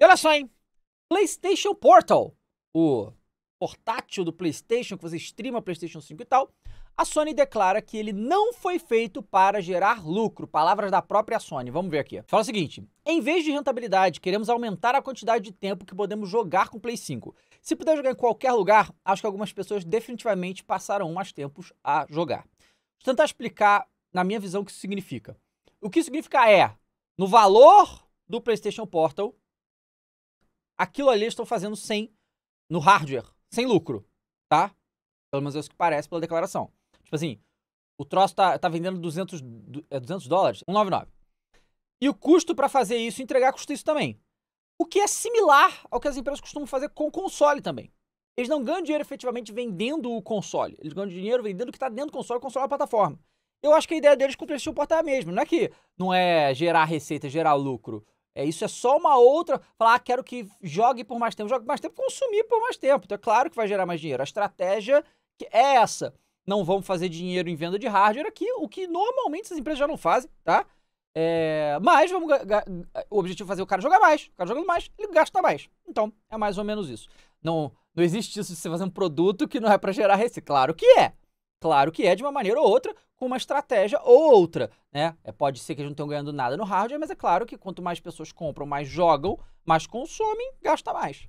E olha só, hein? PlayStation Portal, o portátil do PlayStation, que você streama PlayStation 5 e tal, a Sony declara que ele não foi feito para gerar lucro. Palavras da própria Sony. Vamos ver aqui. Fala o seguinte: em vez de rentabilidade, queremos aumentar a quantidade de tempo que podemos jogar com o Play 5. Se puder jogar em qualquer lugar, acho que algumas pessoas definitivamente passaram mais tempos a jogar. Vou tentar explicar, na minha visão, o que isso significa. O que isso significa é, no valor do PlayStation Portal, aquilo ali eles estão fazendo sem, no hardware, sem lucro, tá? Pelo menos é isso que parece pela declaração. Tipo assim, o troço tá, tá vendendo 200, 200 é dólares, 199. E o custo para fazer isso, entregar, custa isso também. O que é similar ao que as empresas costumam fazer com o console também. Eles não ganham dinheiro efetivamente vendendo o console. Eles ganham dinheiro vendendo o que está dentro do console, o console é a plataforma. Eu acho que a ideia deles com o PlayStation Portal é a mesma. Não é que não é gerar receita, gerar lucro. É, isso é só uma outra. Falar, ah, quero que jogue por mais tempo. Jogue por mais tempo, consumir por mais tempo. Então é claro que vai gerar mais dinheiro. A estratégia é essa. Não vamos fazer dinheiro em venda de hardware aqui, o que normalmente essas empresas já não fazem, tá? É, mas vamos, o objetivo é fazer o cara jogar mais. O cara jogando mais, ele gasta mais. Então, é mais ou menos isso. Não, não existe isso de você fazer um produto que não é para gerar receita. Claro que é. Claro que é, de uma maneira ou outra, com uma estratégia ou outra, né? É, pode ser que eles não tenham ganhando nada no hardware, mas é claro que quanto mais pessoas compram, mais jogam, mais consomem, gasta mais.